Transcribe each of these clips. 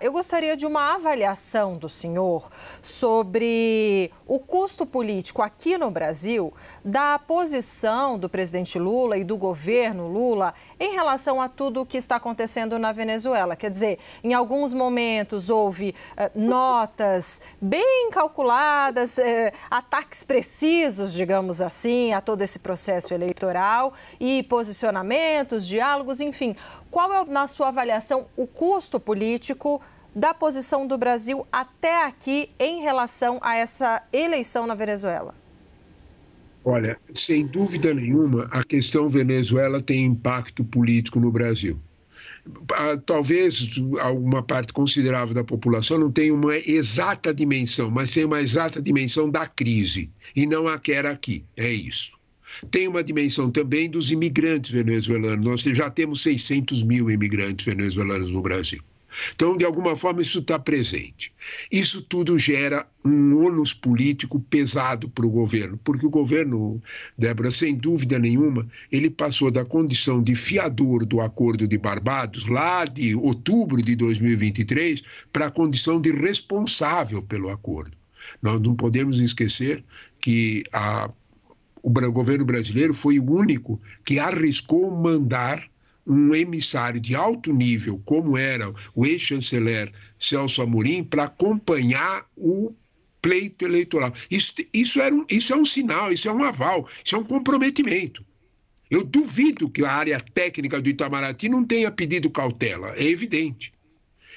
eu gostaria de uma avaliação do senhor sobre o custo político aqui no Brasil da posição do presidente Lula e do governo Lula em relação a tudo o que está acontecendo na Venezuela. Quer dizer, em alguns momentos houve eh, notas bem calculadas, eh, ataques precisos, digamos assim, a todo esse processo eleitoral e posicionamentos, diálogos, enfim. Qual é, na sua avaliação, o custo político da posição do Brasil até aqui em relação a essa eleição na Venezuela? Olha, sem dúvida nenhuma, a questão Venezuela tem impacto político no Brasil. Ah, talvez alguma parte considerável da população não tenha uma exata dimensão, mas tem uma exata dimensão da crise, e não a quer aqui. É isso. Tem uma dimensão também dos imigrantes venezuelanos. Nós já temos 600 mil imigrantes venezuelanos no Brasil. Então, de alguma forma, isso está presente. Isso tudo gera um ônus político pesado para o governo, porque o governo, Débora, sem dúvida nenhuma, ele passou da condição de fiador do Acordo de Barbados, lá de outubro de 2023, para a condição de responsável pelo acordo. Nós não podemos esquecer que a, o governo brasileiro foi o único que arriscou mandar um emissário de alto nível, como era o ex-chanceler Celso Amorim, para acompanhar o pleito eleitoral. Isso, isso, era um, isso é um sinal, isso é um aval, isso é um comprometimento. Eu duvido que a área técnica do Itamaraty não tenha pedido cautela, é evidente.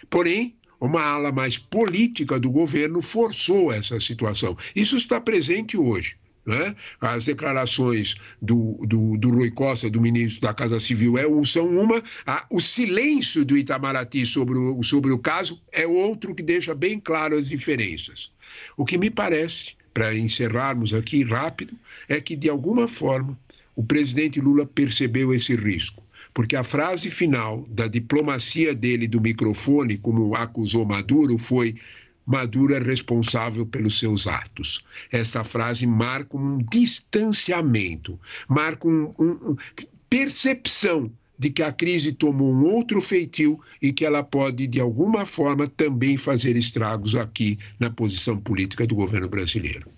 Porém, uma ala mais política do governo forçou essa situação. Isso está presente hoje. Né? As declarações do, do, do, Rui Costa, do ministro da Casa Civil, é, são uma. A, o silêncio do Itamaraty sobre o, sobre o caso é outro que deixa bem claro as diferenças. O que me parece, para encerrarmos aqui rápido, é que, de alguma forma, o presidente Lula percebeu esse risco. Porque a frase final da diplomacia dele do microfone, como acusou Maduro, foi Maduro é responsável pelos seus atos. Esta frase marca um distanciamento, marca uma um, percepção de que a crise tomou um outro feitio e que ela pode, de alguma forma, também fazer estragos aqui na posição política do governo brasileiro.